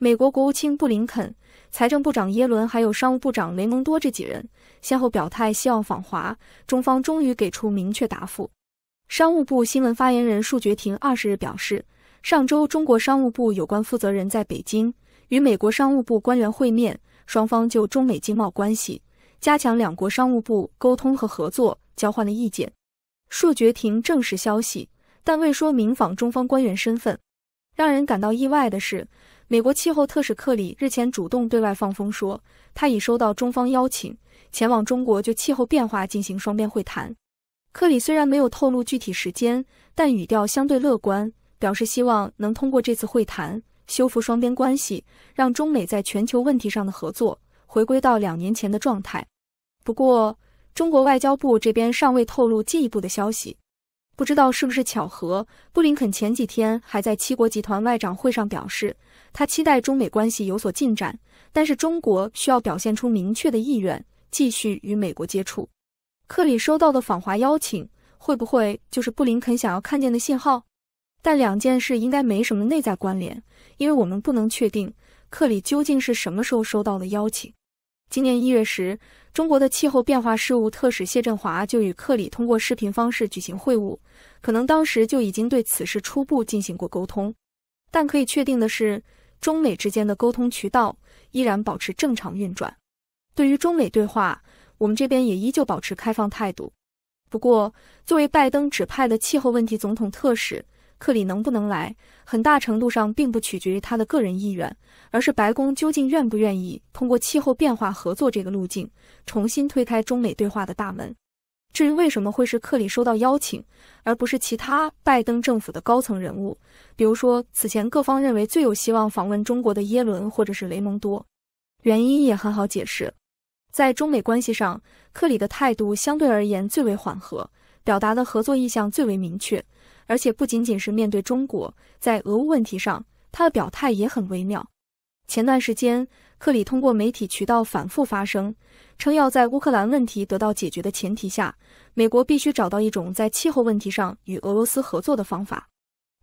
美国国务卿布林肯、财政部长耶伦，还有商务部长雷蒙多这几人先后表态，希望访华。中方终于给出明确答复。商务部新闻发言人束觉亭二十日表示，上周中国商务部有关负责人在北京与美国商务部官员会面，双方就中美经贸关系、加强两国商务部沟通和合作交换了意见。束觉亭证实消息，但未说明访中方官员身份。让人感到意外的是。美国气候特使克里日前主动对外放风说，他已收到中方邀请，前往中国就气候变化进行双边会谈。克里虽然没有透露具体时间，但语调相对乐观，表示希望能通过这次会谈修复双边关系，让中美在全球问题上的合作回归到两年前的状态。不过，中国外交部这边尚未透露进一步的消息。不知道是不是巧合，布林肯前几天还在七国集团外长会上表示，他期待中美关系有所进展，但是中国需要表现出明确的意愿，继续与美国接触。克里收到的访华邀请，会不会就是布林肯想要看见的信号？但两件事应该没什么内在关联，因为我们不能确定克里究竟是什么时候收到的邀请。今年一月时，中国的气候变化事务特使谢振华就与克里通过视频方式举行会晤，可能当时就已经对此事初步进行过沟通。但可以确定的是，中美之间的沟通渠道依然保持正常运转。对于中美对话，我们这边也依旧保持开放态度。不过，作为拜登指派的气候问题总统特使。克里能不能来，很大程度上并不取决于他的个人意愿，而是白宫究竟愿不愿意通过气候变化合作这个路径重新推开中美对话的大门。至于为什么会是克里收到邀请，而不是其他拜登政府的高层人物，比如说此前各方认为最有希望访问中国的耶伦或者是雷蒙多，原因也很好解释。在中美关系上，克里的态度相对而言最为缓和，表达的合作意向最为明确。而且不仅仅是面对中国，在俄乌问题上，他的表态也很微妙。前段时间，克里通过媒体渠道反复发声，称要在乌克兰问题得到解决的前提下，美国必须找到一种在气候问题上与俄罗斯合作的方法。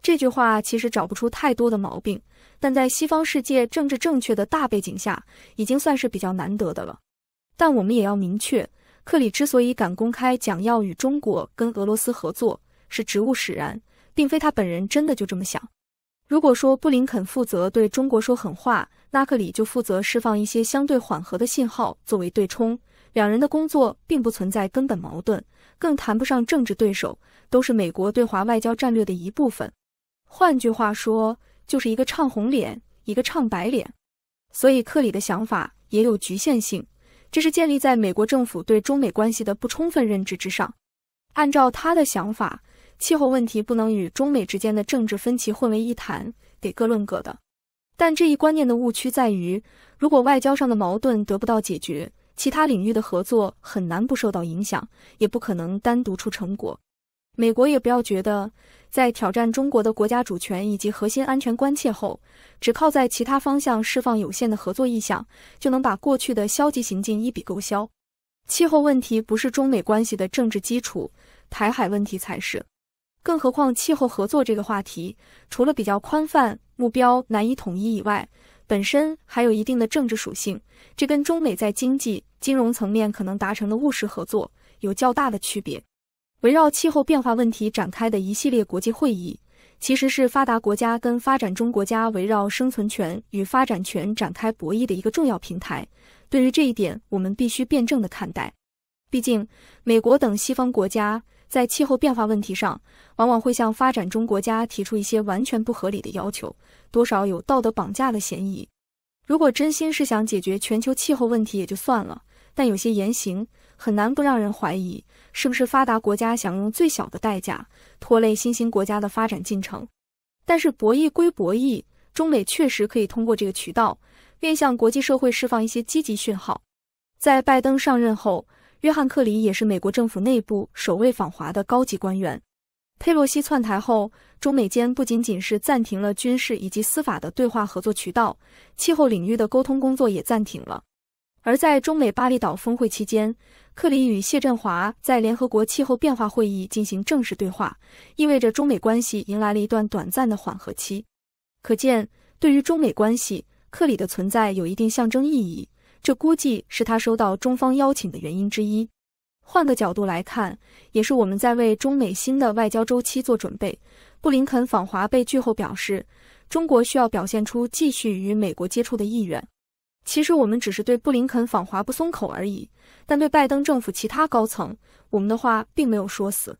这句话其实找不出太多的毛病，但在西方世界政治正确的大背景下，已经算是比较难得的了。但我们也要明确，克里之所以敢公开讲要与中国跟俄罗斯合作。是职务使然，并非他本人真的就这么想。如果说布林肯负责对中国说狠话，拉克里就负责释放一些相对缓和的信号作为对冲，两人的工作并不存在根本矛盾，更谈不上政治对手，都是美国对华外交战略的一部分。换句话说，就是一个唱红脸，一个唱白脸。所以，克里的想法也有局限性，这是建立在美国政府对中美关系的不充分认知之上。按照他的想法。气候问题不能与中美之间的政治分歧混为一谈，得各论各的。但这一观念的误区在于，如果外交上的矛盾得不到解决，其他领域的合作很难不受到影响，也不可能单独出成果。美国也不要觉得，在挑战中国的国家主权以及核心安全关切后，只靠在其他方向释放有限的合作意向，就能把过去的消极行径一笔勾销。气候问题不是中美关系的政治基础，台海问题才是。更何况，气候合作这个话题，除了比较宽泛、目标难以统一以外，本身还有一定的政治属性，这跟中美在经济、金融层面可能达成的务实合作有较大的区别。围绕气候变化问题展开的一系列国际会议，其实是发达国家跟发展中国家围绕生存权与发展权展开博弈的一个重要平台。对于这一点，我们必须辩证的看待。毕竟，美国等西方国家。在气候变化问题上，往往会向发展中国家提出一些完全不合理的要求，多少有道德绑架的嫌疑。如果真心是想解决全球气候问题，也就算了。但有些言行很难不让人怀疑，是不是发达国家想用最小的代价拖累新兴国家的发展进程？但是博弈归博弈，中美确实可以通过这个渠道，面向国际社会释放一些积极讯号。在拜登上任后。约翰·克里也是美国政府内部首位访华的高级官员。佩洛西窜台后，中美间不仅仅是暂停了军事以及司法的对话合作渠道，气候领域的沟通工作也暂停了。而在中美巴厘岛峰会期间，克里与谢振华在联合国气候变化会议进行正式对话，意味着中美关系迎来了一段短暂的缓和期。可见，对于中美关系，克里的存在有一定象征意义。这估计是他收到中方邀请的原因之一。换个角度来看，也是我们在为中美新的外交周期做准备。布林肯访华被拒后表示，中国需要表现出继续与美国接触的意愿。其实我们只是对布林肯访华不松口而已，但对拜登政府其他高层，我们的话并没有说死。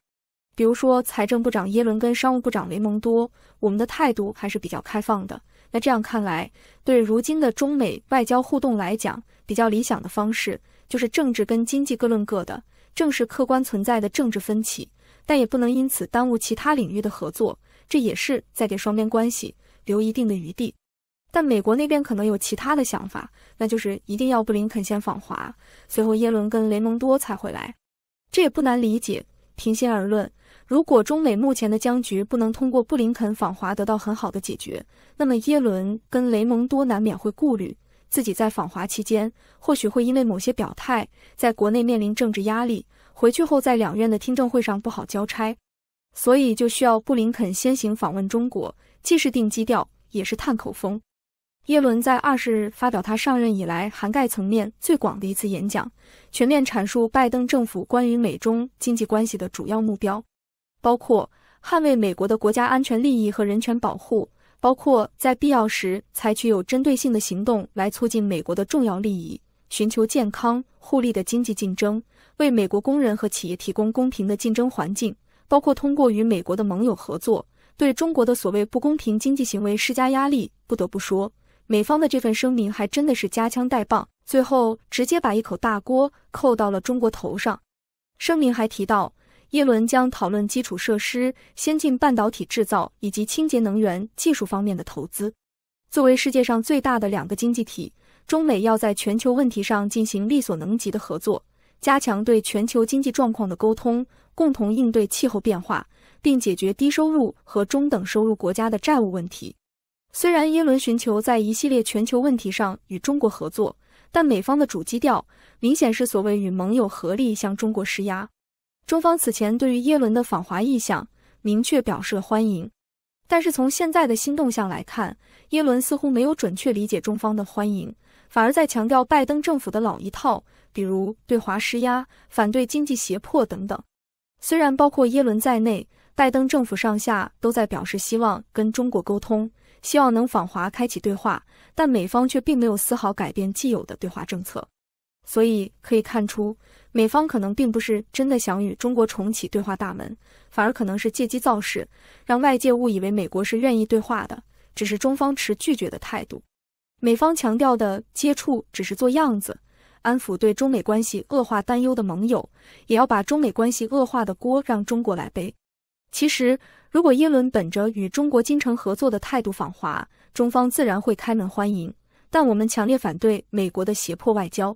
比如说财政部长耶伦跟商务部长雷蒙多，我们的态度还是比较开放的。那这样看来，对如今的中美外交互动来讲，比较理想的方式就是政治跟经济各论各的，正是客观存在的政治分歧，但也不能因此耽误其他领域的合作，这也是在给双边关系留一定的余地。但美国那边可能有其他的想法，那就是一定要布林肯先访华，随后耶伦跟雷蒙多才会来。这也不难理解。平心而论，如果中美目前的僵局不能通过布林肯访华得到很好的解决，那么耶伦跟雷蒙多难免会顾虑。自己在访华期间，或许会因为某些表态，在国内面临政治压力，回去后在两院的听证会上不好交差，所以就需要布林肯先行访问中国，既是定基调，也是探口风。耶伦在二十日发表他上任以来涵盖层面最广的一次演讲，全面阐述拜登政府关于美中经济关系的主要目标，包括捍卫美国的国家安全利益和人权保护。包括在必要时采取有针对性的行动来促进美国的重要利益，寻求健康互利的经济竞争，为美国工人和企业提供公平的竞争环境，包括通过与美国的盟友合作，对中国的所谓不公平经济行为施加压力。不得不说，美方的这份声明还真的是夹枪带棒，最后直接把一口大锅扣到了中国头上。声明还提到。耶伦将讨论基础设施、先进半导体制造以及清洁能源技术方面的投资。作为世界上最大的两个经济体，中美要在全球问题上进行力所能及的合作，加强对全球经济状况的沟通，共同应对气候变化，并解决低收入和中等收入国家的债务问题。虽然耶伦寻求在一系列全球问题上与中国合作，但美方的主基调明显是所谓与盟友合力向中国施压。中方此前对于耶伦的访华意向明确表示了欢迎，但是从现在的新动向来看，耶伦似乎没有准确理解中方的欢迎，反而在强调拜登政府的老一套，比如对华施压、反对经济胁迫等等。虽然包括耶伦在内，拜登政府上下都在表示希望跟中国沟通，希望能访华开启对话，但美方却并没有丝毫改变既有的对华政策。所以可以看出。美方可能并不是真的想与中国重启对话大门，反而可能是借机造势，让外界误以为美国是愿意对话的，只是中方持拒绝的态度。美方强调的接触只是做样子，安抚对中美关系恶化担忧的盟友，也要把中美关系恶化的锅让中国来背。其实，如果耶伦本着与中国精诚合作的态度访华，中方自然会开门欢迎。但我们强烈反对美国的胁迫外交。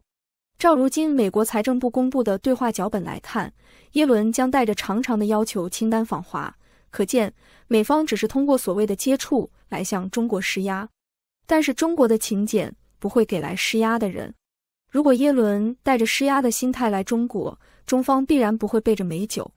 照如今美国财政部公布的对话脚本来看，耶伦将带着长长的要求清单访华，可见美方只是通过所谓的接触来向中国施压。但是中国的请柬不会给来施压的人。如果耶伦带着施压的心态来中国，中方必然不会备着美酒。